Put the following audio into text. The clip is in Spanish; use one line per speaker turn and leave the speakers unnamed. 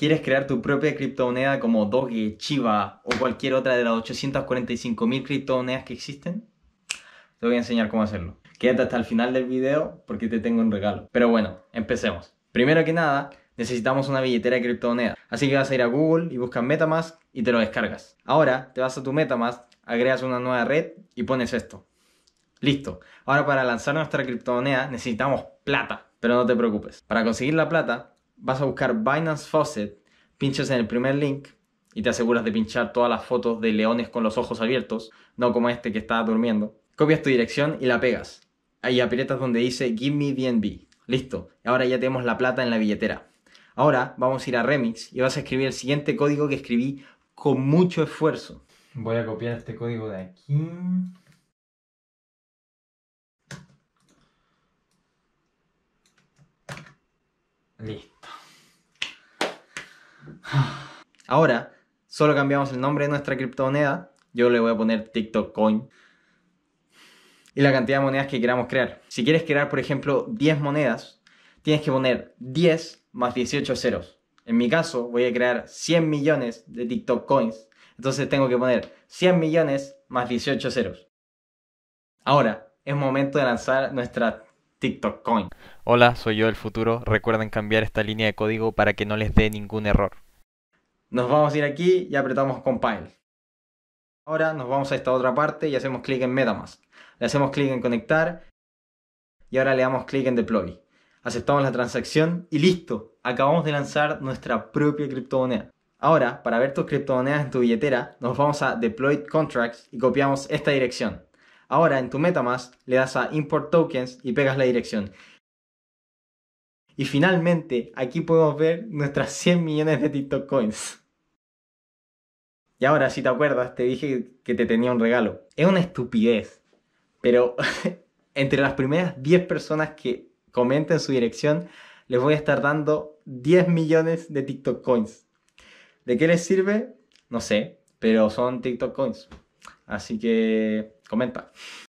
¿Quieres crear tu propia criptomoneda como Doge, Chiva o cualquier otra de las 845.000 criptomonedas que existen? Te voy a enseñar cómo hacerlo. Quédate hasta el final del video porque te tengo un regalo. Pero bueno, empecemos. Primero que nada, necesitamos una billetera de criptomonedas. Así que vas a ir a Google y buscas Metamask y te lo descargas. Ahora te vas a tu Metamask, agregas una nueva red y pones esto. Listo. Ahora para lanzar nuestra criptomoneda necesitamos plata. Pero no te preocupes. Para conseguir la plata vas a buscar Binance Faucet, pinchas en el primer link y te aseguras de pinchar todas las fotos de leones con los ojos abiertos, no como este que estaba durmiendo. Copias tu dirección y la pegas. Ahí aprietas donde dice Give me BNB. Listo, ahora ya tenemos la plata en la billetera. Ahora vamos a ir a Remix y vas a escribir el siguiente código que escribí con mucho esfuerzo. Voy a copiar este código de aquí. Listo. Ahora, solo cambiamos el nombre de nuestra criptomoneda. Yo le voy a poner TikTok Coin. Y la cantidad de monedas que queramos crear. Si quieres crear, por ejemplo, 10 monedas, tienes que poner 10 más 18 ceros. En mi caso, voy a crear 100 millones de TikTok Coins. Entonces tengo que poner 100 millones más 18 ceros. Ahora, es momento de lanzar nuestra TikTok Coin. Hola, soy yo del futuro. Recuerden cambiar esta línea de código para que no les dé ningún error. Nos vamos a ir aquí y apretamos Compile. Ahora nos vamos a esta otra parte y hacemos clic en Metamask. Le hacemos clic en Conectar y ahora le damos clic en Deploy. Aceptamos la transacción y listo, acabamos de lanzar nuestra propia criptomoneda. Ahora, para ver tus criptomonedas en tu billetera, nos vamos a Deploy Contracts y copiamos esta dirección. Ahora en tu Metamask le das a Import Tokens y pegas la dirección. Y finalmente, aquí podemos ver nuestras 100 millones de TikTok coins. Y ahora, si te acuerdas, te dije que te tenía un regalo. Es una estupidez. Pero entre las primeras 10 personas que comenten su dirección, les voy a estar dando 10 millones de TikTok coins. ¿De qué les sirve? No sé, pero son TikTok coins. Así que comenta.